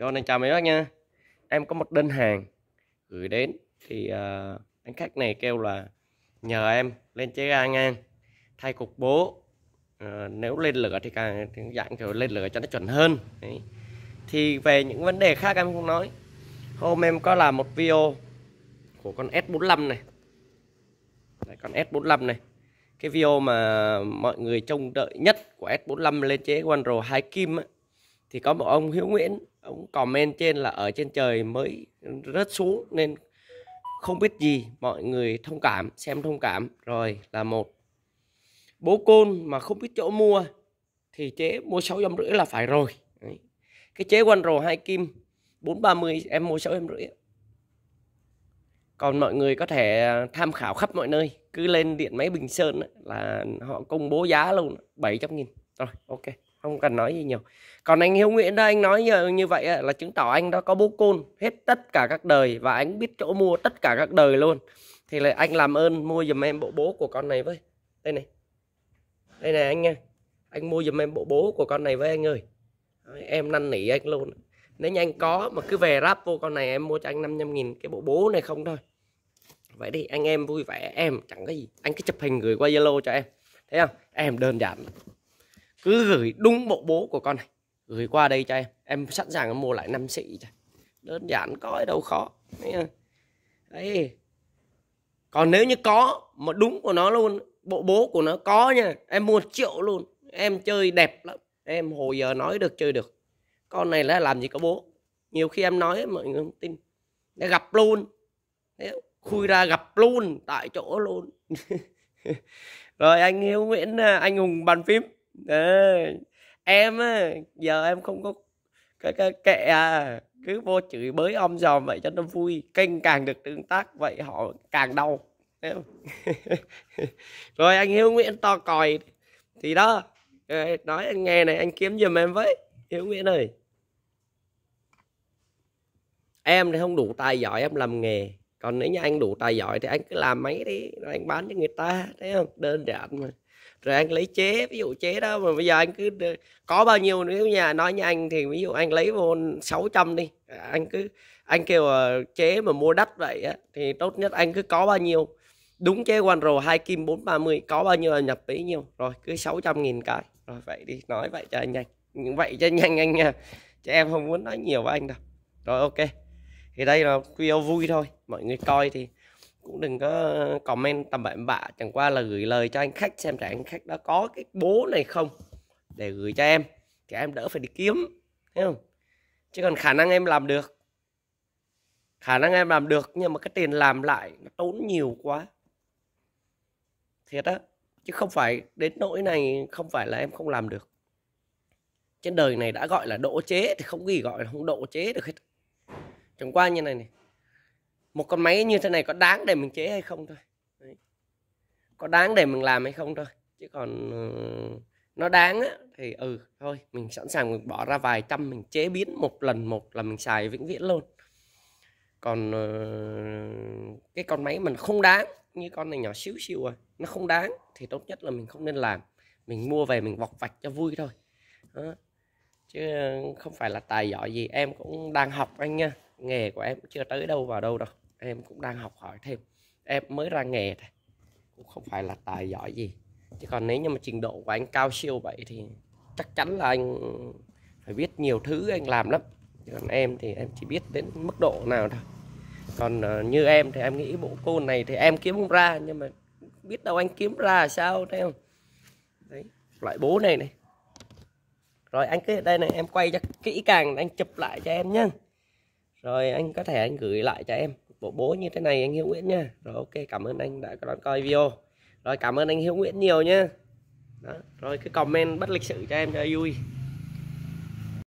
Do nên chào mấy bác nha Em có một đơn hàng gửi đến Thì uh, anh khách này kêu là nhờ em lên chế ga ngang thay cục bố uh, Nếu lên lửa thì càng dạng kiểu lên lửa cho nó chuẩn hơn Đấy. Thì về những vấn đề khác em không nói Hôm em có làm một video của con S45 này Đấy, Con S45 này cái video mà mọi người trông đợi nhất của S45 lên chế One Pro 2 Kim ấy, thì có một ông Hiếu Nguyễn ông comment trên là ở trên trời mới rớt xuống nên không biết gì mọi người thông cảm xem thông cảm rồi là một bố côn mà không biết chỗ mua thì chế mua sáu trăm rưỡi là phải rồi Đấy. cái chế quanh rồ hai kim bốn ba mươi em mua sáu trăm rưỡi còn mọi người có thể tham khảo khắp mọi nơi cứ lên điện máy Bình Sơn là họ công bố giá luôn bảy trăm nghìn rồi ok không cần nói gì nhiều còn anh hiếu nguyễn đó anh nói như, như vậy là chứng tỏ anh đó có bố côn hết tất cả các đời và anh biết chỗ mua tất cả các đời luôn thì là anh làm ơn mua giùm em bộ bố của con này với đây này đây này anh nha anh mua giùm em bộ bố của con này với anh ơi em năn nỉ anh luôn nếu như anh có mà cứ về ráp vô con này em mua cho anh 500 nghìn cái bộ bố này không thôi vậy đi anh em vui vẻ em chẳng có gì anh cứ chụp hình gửi qua zalo cho em thấy không em đơn giản cứ gửi đúng bộ bố của con này gửi qua đây cho em em sẵn sàng em mua lại năm xị cho đơn giản có đâu khó đấy còn nếu như có mà đúng của nó luôn bộ bố của nó có nha em mua triệu luôn em chơi đẹp lắm em hồi giờ nói được chơi được con này là làm gì có bố nhiều khi em nói mọi người không tin để gặp luôn khui ra gặp luôn tại chỗ luôn rồi anh hiếu nguyễn à, anh hùng bàn phím à, em á giờ em không có cái cái kệ à cứ vô chửi bới ông dòm vậy cho nó vui kênh càng được tương tác vậy họ càng đau rồi anh hiếu nguyễn to còi thì đó nói anh nghe này anh kiếm giùm em với hiếu nguyễn ơi em thì không đủ tài giỏi em làm nghề còn nếu như anh đủ tài giỏi thì anh cứ làm mấy đi rồi anh bán cho người ta thấy không đơn giản mà rồi anh lấy chế ví dụ chế đó mà bây giờ anh cứ có bao nhiêu nếu nhà nói như anh thì ví dụ anh lấy vô 600 đi anh cứ anh kêu ờ, chế mà mua đất vậy á thì tốt nhất anh cứ có bao nhiêu đúng chế one roll hai kim 430 có bao nhiêu là nhập bấy nhiêu rồi cứ 600 nghìn cái rồi vậy đi nói vậy cho anh nhanh vậy cho nhanh anh nha chứ em không muốn nói nhiều với anh đâu rồi ok thì đây là video vui thôi mọi người coi thì cũng đừng có comment tầm bậy bạ chẳng qua là gửi lời cho anh khách xem là anh khách đã có cái bố này không để gửi cho em thì em đỡ phải đi kiếm thấy không chứ còn khả năng em làm được khả năng em làm được nhưng mà cái tiền làm lại nó tốn nhiều quá thiệt á chứ không phải đến nỗi này không phải là em không làm được trên đời này đã gọi là độ chế thì không gì gọi là không độ chế được hết chẳng qua như này này một con máy như thế này có đáng để mình chế hay không thôi Đấy. có đáng để mình làm hay không thôi chứ còn ờ, nó đáng á, thì ừ thôi mình sẵn sàng mình bỏ ra vài trăm mình chế biến một lần một là mình xài vĩnh viễn luôn còn ờ, cái con máy mình không đáng như con này nhỏ xíu xíu à nó không đáng thì tốt nhất là mình không nên làm mình mua về mình vọc vạch cho vui thôi đó. chứ không phải là tài giỏi gì em cũng đang học anh nha nghề của em cũng chưa tới đâu vào đâu đâu em cũng đang học hỏi thêm em mới ra nghề thôi cũng không phải là tài giỏi gì chứ còn nếu như mà trình độ của anh cao siêu vậy thì chắc chắn là anh phải biết nhiều thứ anh làm lắm còn em thì em chỉ biết đến mức độ nào thôi còn ờ, như em thì em nghĩ bộ côn này thì em kiếm không ra nhưng mà biết đâu anh kiếm ra sao thấy không đấy loại bố này này rồi anh cứ đây này em quay cho kỹ càng anh chụp lại cho em nhé rồi anh có thể anh gửi lại cho em bộ bố như thế này anh Hiếu Nguyễn nha rồi ok cảm ơn anh đã đón coi video rồi cảm ơn anh Hiếu Nguyễn nhiều nha rồi cứ comment bất lịch sự cho em cho vui